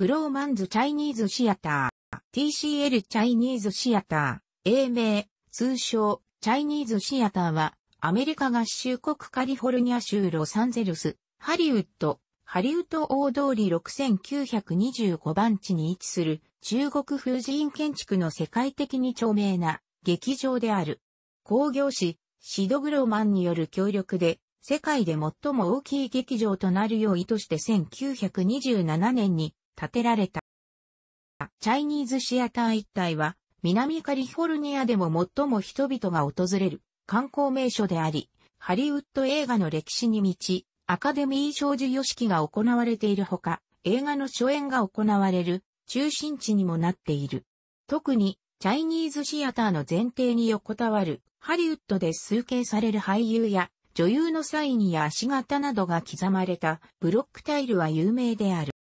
フローマンズ・チャイニーズ・シアター、TCL チャイニーズ・シアター、英名、通称、チャイニーズ・シアターは、アメリカ合衆国カリフォルニア州ロサンゼルス、ハリウッド、ハリウッド大通り6925番地に位置する中国風寺院建築の世界的に著名な劇場である。工業誌、シドグローマンによる協力で世界で最も大きい劇場となるよう意図して1927年に建てられた。チャイニーズシアター一帯は、南カリフォルニアでも最も人々が訪れる観光名所であり、ハリウッド映画の歴史に満ち、アカデミー賞授与式が行われているほか、映画の初演が行われる中心地にもなっている。特に、チャイニーズシアターの前提に横たわる、ハリウッドで数形される俳優や、女優のサインや足型などが刻まれたブロックタイルは有名である。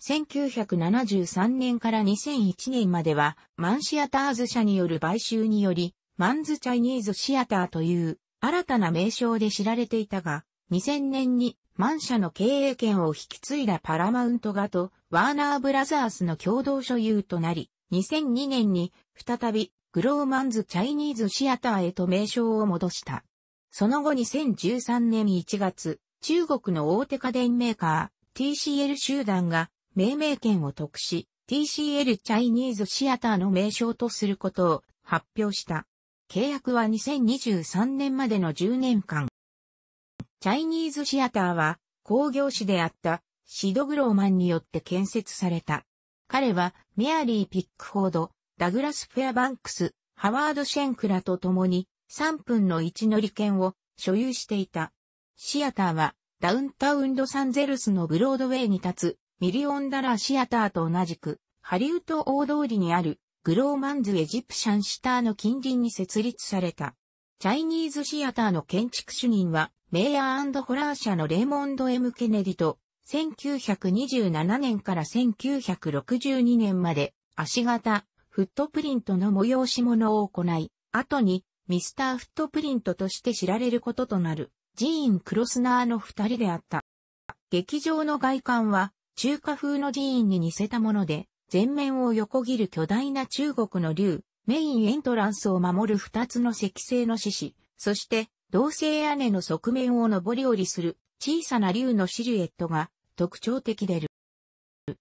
1973年から2001年までは、マンシアターズ社による買収により、マンズチャイニーズシアターという新たな名称で知られていたが、2000年にマン社の経営権を引き継いだパラマウントがとワーナーブラザースの共同所有となり、2002年に再びグローマンズチャイニーズシアターへと名称を戻した。その後2013年1月、中国の大手家電メーカー、TCL 集団が命名権を得し、TCL チャイニーズシアターの名称とすることを発表した。契約は2023年までの10年間。チャイニーズシアターは工業士であったシド・グローマンによって建設された。彼はメアリー・ピックフォード、ダグラス・フェアバンクス、ハワード・シェンクラと共に3分の1乗り券を所有していた。シアターはダウンタウンロサンゼルスのブロードウェイに立つミリオンダラーシアターと同じくハリウッド大通りにあるグローマンズエジプシャンシターの近隣に設立された。チャイニーズシアターの建築主任はメイヤーホラー社のレーモンド・ M・ ケネディと1927年から1962年まで足型、フットプリントの催し物を行い、後にミスターフットプリントとして知られることとなる。ジーン・クロスナーの二人であった。劇場の外観は中華風の寺院に似せたもので、全面を横切る巨大な中国の竜、メインエントランスを守る二つの石製の獅子、そして同性屋根の側面を上り下りする小さな竜のシルエットが特徴的でる。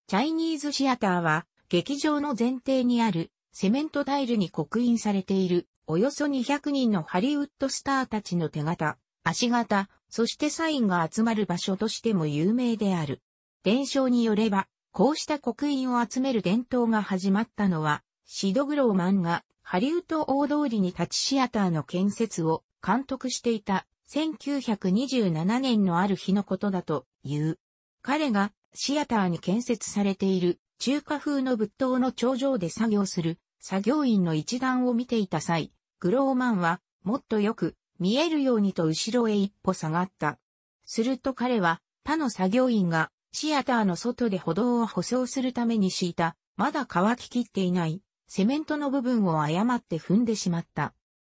チャイニーズシアターは劇場の前提にあるセメントタイルに刻印されているおよそ200人のハリウッドスターたちの手形、足型、そしてサインが集まる場所としても有名である。伝承によれば、こうした刻印を集める伝統が始まったのは、シドグローマンがハリウッド大通りに立ちシアターの建設を監督していた1927年のある日のことだという。彼がシアターに建設されている中華風の仏塔の頂上で作業する作業員の一団を見ていた際、グローマンはもっとよく見えるようにと後ろへ一歩下がった。すると彼は、他の作業員が、シアターの外で歩道を舗装するために敷いた、まだ乾ききっていない、セメントの部分を誤って踏んでしまった。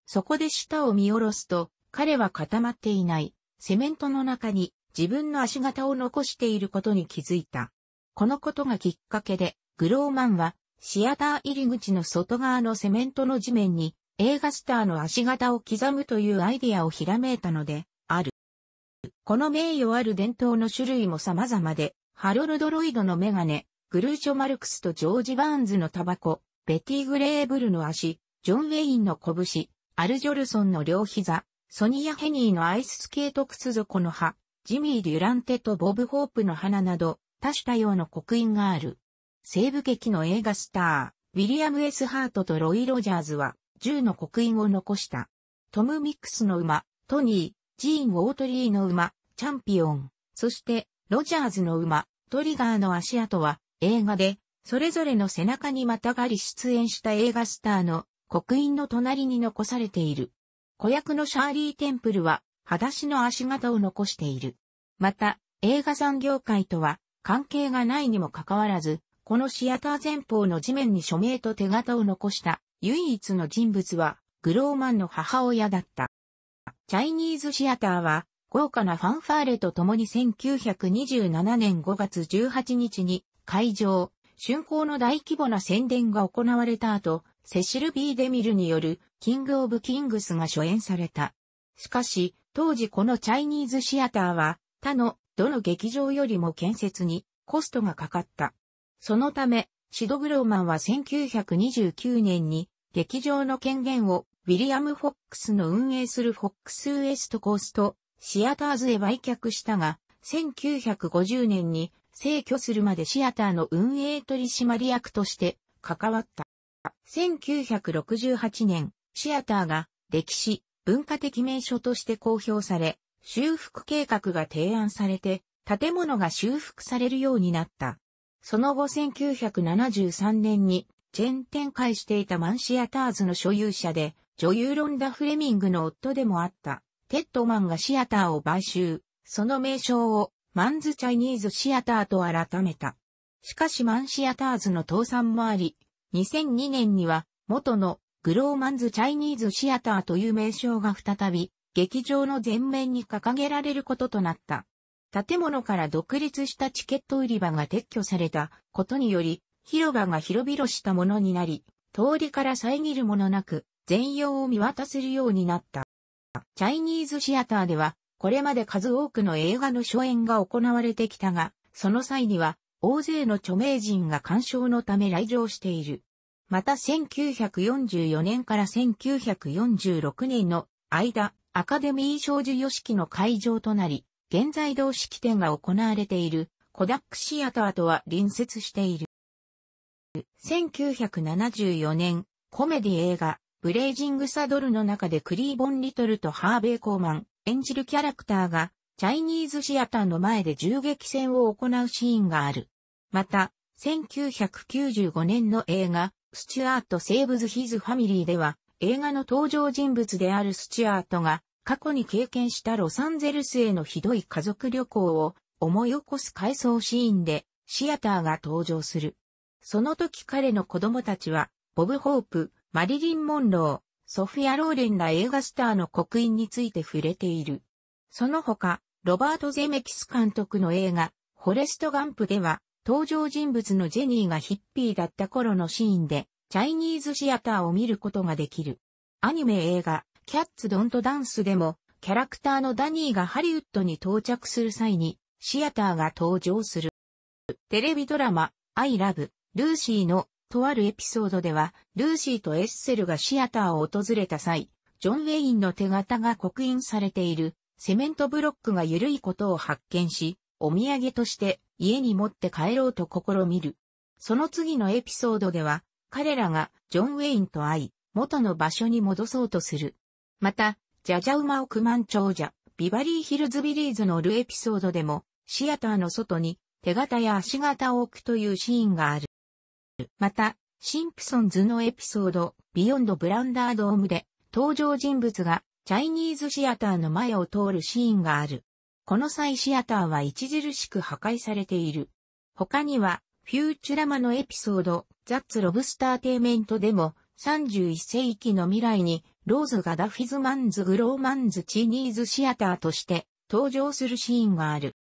そこで下を見下ろすと、彼は固まっていない、セメントの中に自分の足型を残していることに気づいた。このことがきっかけで、グローマンは、シアター入り口の外側のセメントの地面に、映画スターの足型を刻むというアイディアをひらめいたので、ある。この名誉ある伝統の種類も様々で、ハロルド・ロイドのメガネ、グルーチョ・マルクスとジョージ・バーンズのタバコ、ベティ・グレーブルの足、ジョン・ウェインの拳、アル・ジョルソンの両膝、ソニア・ヘニーのアイススケート靴底の葉、ジミー・デュランテとボブ・ホープの花など、多種多様の刻印がある。西部劇の映画スター、ウィリアム・エス・ハートとロイ・ロジャーズは、10の刻印を残した。トム・ミックスの馬、トニー、ジーン・ウォートリーの馬、チャンピオン、そしてロジャーズの馬、トリガーの足跡は映画で、それぞれの背中にまたがり出演した映画スターの刻印の隣に残されている。子役のシャーリー・テンプルは、裸足の足型を残している。また、映画産業界とは関係がないにもかかわらず、このシアター前方の地面に署名と手形を残した唯一の人物は、グローマンの母親だった。チャイニーズシアターは、豪華なファンファーレと共に1927年5月18日に、会場、春工の大規模な宣伝が行われた後、セシル・ビー・デミルによる、キング・オブ・キングスが初演された。しかし、当時このチャイニーズシアターは、他の、どの劇場よりも建設に、コストがかかった。そのため、シド・グローマンは1929年に劇場の権限をウィリアム・フォックスの運営するフォックス・ウエスト・コースト・シアターズへ売却したが、1950年に逝去するまでシアターの運営取締役として関わった。1968年、シアターが歴史、文化的名所として公表され、修復計画が提案されて、建物が修復されるようになった。その後1973年にチェーン展開していたマンシアターズの所有者で、女優ロンダ・フレミングの夫でもあった、テッドマンがシアターを買収、その名称をマンズ・チャイニーズ・シアターと改めた。しかしマンシアターズの倒産もあり、2002年には元のグローマンズ・チャイニーズ・シアターという名称が再び劇場の前面に掲げられることとなった。建物から独立したチケット売り場が撤去されたことにより、広場が広々したものになり、通りから遮るものなく、全容を見渡せるようになった。チャイニーズシアターでは、これまで数多くの映画の初演が行われてきたが、その際には、大勢の著名人が鑑賞のため来場している。また1944年から1946年の間、アカデミー賞授与式の会場となり、現在同式典が行われているコダックシアターとは隣接している。1974年、コメディ映画、ブレイジングサドルの中でクリーボン・リトルとハーベイ・コーマン、演じるキャラクターが、チャイニーズシアターの前で銃撃戦を行うシーンがある。また、1995年の映画、スチュアート・セーブズ・ヒズ・ファミリーでは、映画の登場人物であるスチュアートが、過去に経験したロサンゼルスへのひどい家族旅行を思い起こす回想シーンでシアターが登場する。その時彼の子供たちは、ボブ・ホープ、マリリン・モンロー、ソフィア・ローレンら映画スターの刻印について触れている。その他、ロバート・ゼメキス監督の映画、フォレスト・ガンプでは、登場人物のジェニーがヒッピーだった頃のシーンで、チャイニーズシアターを見ることができる。アニメ映画、キャッツ・ドント・ダンスでも、キャラクターのダニーがハリウッドに到着する際に、シアターが登場する。テレビドラマ、I Love、ルーシーの、とあるエピソードでは、ルーシーとエッセルがシアターを訪れた際、ジョン・ウェインの手形が刻印されている、セメントブロックが緩いことを発見し、お土産として家に持って帰ろうと試みる。その次のエピソードでは、彼らがジョン・ウェインと会い、元の場所に戻そうとする。また、ジャジャウマオクマン長者、ビバリーヒルズビリーズのルエピソードでも、シアターの外に手形や足形を置くというシーンがある。また、シンプソンズのエピソード、ビヨンドブランダードームで、登場人物がチャイニーズシアターの前を通るシーンがある。この際シアターは著しく破壊されている。他には、フューチュラマのエピソード、ザッツ・ロブスター・テイメントでも、31世紀の未来にローズがダフィズマンズグローマンズチーニーズシアターとして登場するシーンがある。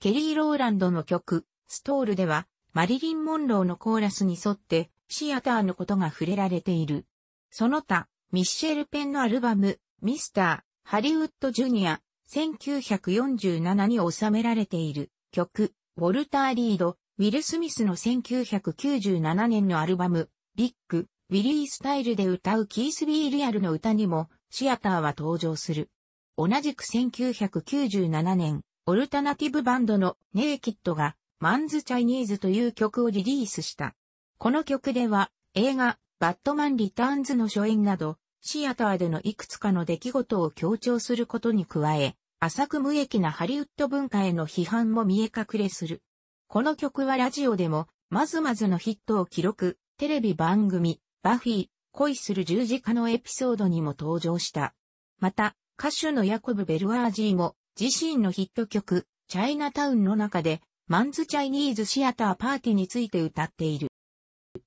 ケリー・ローランドの曲、ストールでは、マリリン・モンローのコーラスに沿って、シアターのことが触れられている。その他、ミッシェル・ペンのアルバム、ミスター、ハリウッド・ジュニア、1947に収められている曲、ウォルター・リード、ウィル・スミスの1997年のアルバム、ビッグ、ウィリースタイルで歌うキース・ビー・リアルの歌にも、シアターは登場する。同じく1997年、オルタナティブバンドのネイキッドが、マンズ・チャイニーズという曲をリリースした。この曲では、映画、バットマン・リターンズの初演など、シアターでのいくつかの出来事を強調することに加え、浅く無益なハリウッド文化への批判も見え隠れする。この曲はラジオでも、まずまずのヒットを記録、テレビ番組、バフィー、恋する十字架のエピソードにも登場した。また、歌手のヤコブ・ベルワージーも、自身のヒット曲、チャイナタウンの中で、マンズ・チャイニーズ・シアター・パーティについて歌っている。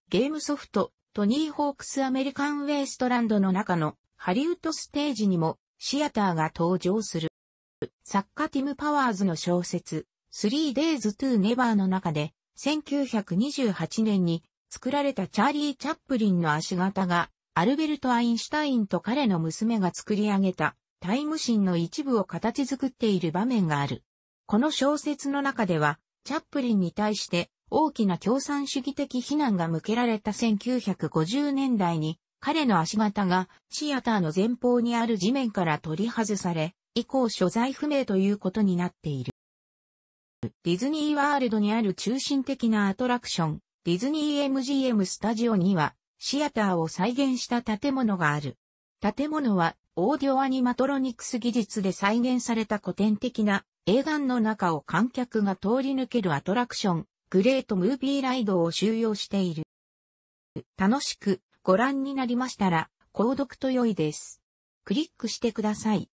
ゲームソフト、トニー・ホークス・アメリカン・ウェイストランドの中の、ハリウッドステージにも、シアターが登場する。作家ティム・パワーズの小説、3 days to never の中で、1928年に作られたチャーリー・チャップリンの足型が、アルベルト・アインシュタインと彼の娘が作り上げたタイムシンの一部を形作っている場面がある。この小説の中では、チャップリンに対して大きな共産主義的非難が向けられた1950年代に、彼の足型がシアターの前方にある地面から取り外され、以降所在不明ということになっている。ディズニーワールドにある中心的なアトラクション、ディズニー MGM スタジオには、シアターを再現した建物がある。建物は、オーディオアニマトロニクス技術で再現された古典的な映画の中を観客が通り抜けるアトラクション、グレートムービーライドを収容している。楽しくご覧になりましたら、購読と良いです。クリックしてください。